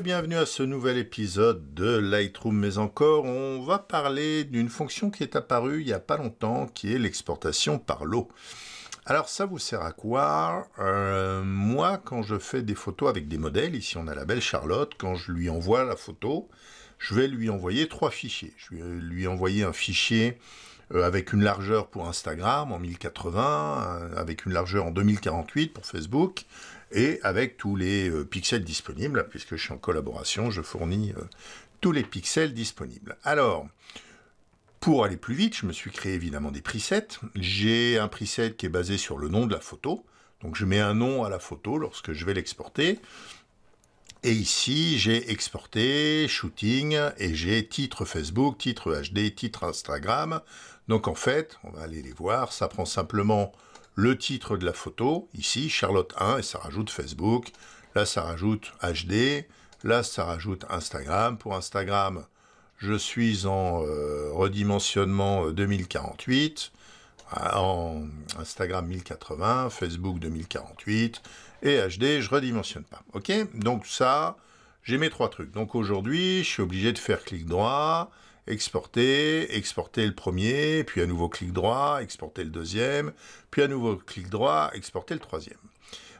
bienvenue à ce nouvel épisode de Lightroom, mais encore, on va parler d'une fonction qui est apparue il n'y a pas longtemps, qui est l'exportation par lot. Alors ça vous sert à quoi euh, Moi, quand je fais des photos avec des modèles, ici on a la belle Charlotte, quand je lui envoie la photo, je vais lui envoyer trois fichiers. Je vais lui envoyer un fichier euh, avec une largeur pour Instagram en 1080, euh, avec une largeur en 2048 pour Facebook, et avec tous les euh, pixels disponibles, puisque je suis en collaboration, je fournis euh, tous les pixels disponibles. Alors, pour aller plus vite, je me suis créé évidemment des presets. J'ai un preset qui est basé sur le nom de la photo. Donc je mets un nom à la photo lorsque je vais l'exporter. Et ici, j'ai exporté shooting et j'ai titre Facebook, titre HD, titre Instagram. Donc en fait, on va aller les voir. Ça prend simplement le titre de la photo, ici, Charlotte 1, et ça rajoute Facebook, là ça rajoute HD, là ça rajoute Instagram. Pour Instagram, je suis en euh, redimensionnement 2048, euh, euh, en Instagram 1080, Facebook 2048, et HD, je redimensionne pas. Ok Donc ça, j'ai mes trois trucs. Donc aujourd'hui, je suis obligé de faire clic droit, exporter, exporter le premier, puis à nouveau clic droit, exporter le deuxième, puis à nouveau clic droit, exporter le troisième.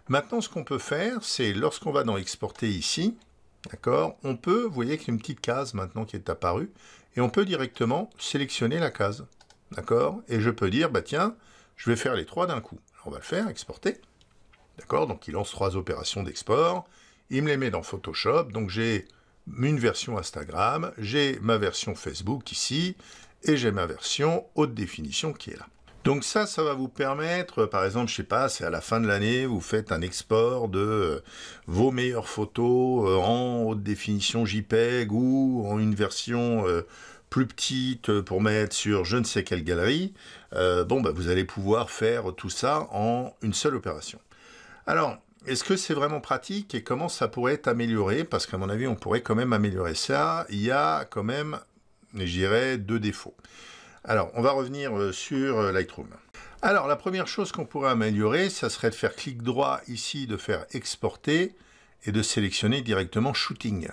Maintenant, ce qu'on peut faire, c'est lorsqu'on va dans exporter ici, d'accord, on peut, vous voyez qu'il y a une petite case maintenant qui est apparue, et on peut directement sélectionner la case, d'accord, et je peux dire, bah tiens, je vais faire les trois d'un coup. on va le faire, exporter, d'accord, donc il lance trois opérations d'export, il me les met dans Photoshop, donc j'ai une version Instagram, j'ai ma version Facebook ici, et j'ai ma version haute définition qui est là. Donc ça, ça va vous permettre, par exemple, je sais pas, c'est à la fin de l'année, vous faites un export de euh, vos meilleures photos euh, en haute définition JPEG ou en une version euh, plus petite pour mettre sur je ne sais quelle galerie. bon, bah, vous allez pouvoir faire tout ça en une seule opération. Alors, est-ce que c'est vraiment pratique et comment ça pourrait être amélioré Parce qu'à mon avis, on pourrait quand même améliorer ça. Il y a quand même, je dirais, deux défauts. Alors, on va revenir euh, sur euh, Lightroom. Alors, la première chose qu'on pourrait améliorer, ça serait de faire clic droit ici, de faire exporter et de sélectionner directement shooting.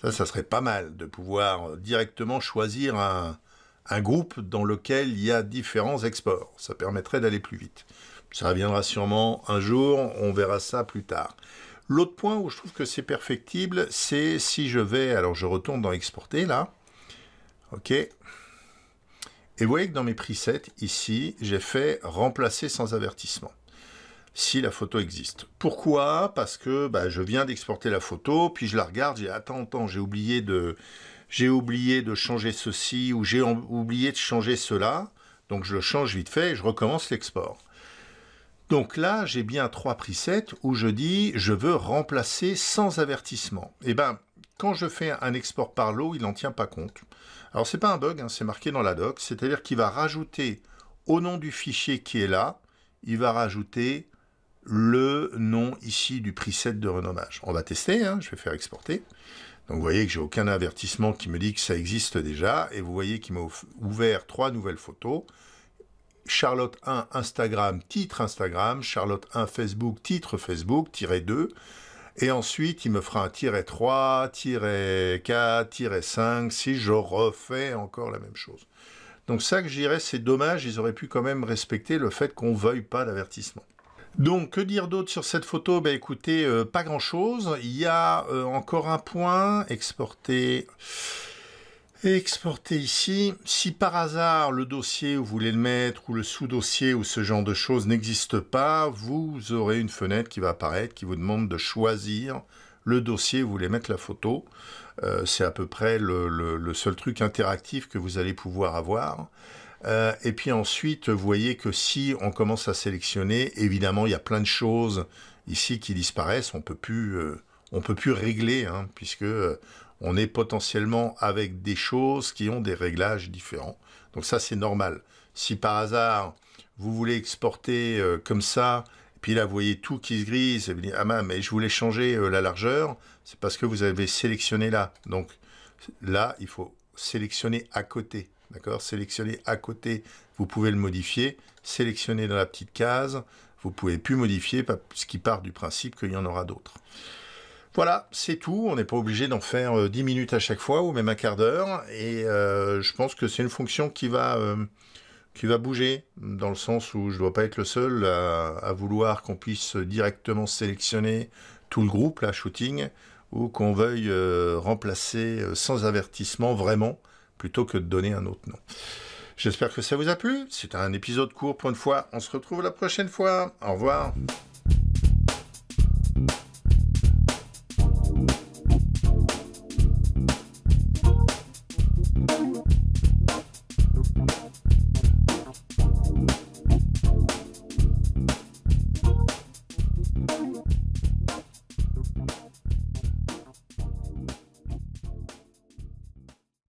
Ça, ça serait pas mal de pouvoir euh, directement choisir un, un groupe dans lequel il y a différents exports. Ça permettrait d'aller plus vite. Ça reviendra sûrement un jour, on verra ça plus tard. L'autre point où je trouve que c'est perfectible, c'est si je vais, alors je retourne dans exporter là, ok, et vous voyez que dans mes presets, ici, j'ai fait remplacer sans avertissement si la photo existe. Pourquoi Parce que bah, je viens d'exporter la photo, puis je la regarde, j'ai attends, attends, j'ai oublié j'ai oublié de changer ceci ou j'ai oublié de changer cela, donc je le change vite fait et je recommence l'export. Donc là, j'ai bien trois presets où je dis je veux remplacer sans avertissement. Et eh ben, quand je fais un export par lot, il n'en tient pas compte. Alors c'est pas un bug, hein, c'est marqué dans la doc, c'est-à-dire qu'il va rajouter au nom du fichier qui est là, il va rajouter le nom ici du preset de renommage. On va tester, hein, je vais faire exporter. Donc vous voyez que j'ai aucun avertissement qui me dit que ça existe déjà, et vous voyez qu'il m'a ouvert trois nouvelles photos. Charlotte 1 Instagram, titre Instagram, Charlotte 1 Facebook, titre Facebook, tiré 2. Et ensuite, il me fera un tiret 3, tiret 4, tiret 5, si je refais encore la même chose. Donc ça que je c'est dommage, ils auraient pu quand même respecter le fait qu'on veuille pas d'avertissement. Donc, que dire d'autre sur cette photo Ben écoutez, euh, pas grand-chose. Il y a euh, encore un point exporté exporter ici. Si par hasard le dossier où vous voulez le mettre ou le sous-dossier ou ce genre de choses n'existe pas, vous aurez une fenêtre qui va apparaître qui vous demande de choisir le dossier où vous voulez mettre la photo. Euh, c'est à peu près le, seul truc interactif que vous allez pouvoir avoir. Euh, et puis ensuite, vous voyez que si on commence à sélectionner, évidemment, il y a plein de choses ici qui disparaissent. On peut plus, euh, on peut plus régler, hein, puisque on est potentiellement avec des choses qui ont des réglages différents. Donc ça, c'est normal. Si par hasard, vous voulez exporter euh, comme ça, et puis là, vous voyez tout qui se grise, et vous dites, ah mais je voulais changer euh, la largeur, c'est parce que vous avez sélectionné là. Donc là, il faut sélectionner à côté. D'accord Sélectionner à côté, vous pouvez le modifier. Sélectionner dans la petite case, vous pouvez plus modifier, ce qui part du principe qu'il y en aura d'autres. Voilà, c'est tout. On n'est pas obligé d'en faire 10 euh, minutes à chaque fois ou même un quart d'heure. Et euh, je pense que c'est une fonction qui va, euh, qui va bouger, dans le sens où je ne dois pas être le seul à, vouloir qu'on puisse directement sélectionner tout le groupe, la shooting, ou qu'on veuille remplacer sans avertissement vraiment, plutôt que de donner un autre nom. J'espère que ça vous a plu. C'est un épisode court pour une fois. On se retrouve la prochaine fois. Au revoir.